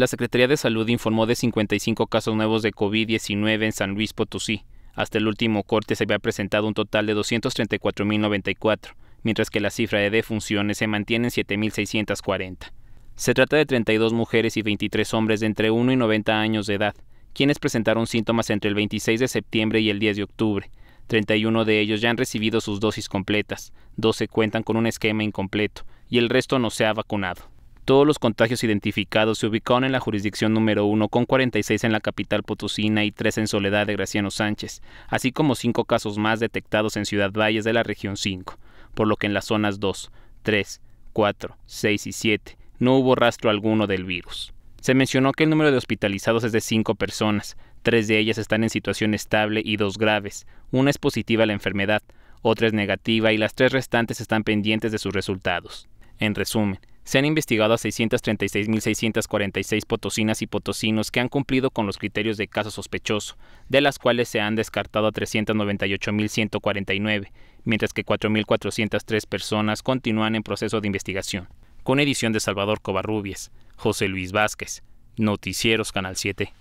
La Secretaría de Salud informó de 55 casos nuevos de COVID-19 en San Luis Potosí. Hasta el último corte se había presentado un total de 234.094, mientras que la cifra de defunciones se mantiene en 7.640. Se trata de 32 mujeres y 23 hombres de entre 1 y 90 años de edad, quienes presentaron síntomas entre el 26 de septiembre y el 10 de octubre. 31 de ellos ya han recibido sus dosis completas, 12 cuentan con un esquema incompleto y el resto no se ha vacunado. Todos los contagios identificados se ubicaron en la jurisdicción número 1, con 46 en la capital potosina y 3 en Soledad de Graciano Sánchez, así como 5 casos más detectados en Ciudad Valles de la región 5, por lo que en las zonas 2, 3, 4, 6 y 7 no hubo rastro alguno del virus. Se mencionó que el número de hospitalizados es de 5 personas, 3 de ellas están en situación estable y 2 graves, una es positiva a la enfermedad, otra es negativa y las 3 restantes están pendientes de sus resultados. En resumen, se han investigado a 636.646 potosinas y potosinos que han cumplido con los criterios de caso sospechoso, de las cuales se han descartado a 398.149, mientras que 4.403 personas continúan en proceso de investigación. Con edición de Salvador Covarrubias, José Luis Vázquez, Noticieros Canal 7.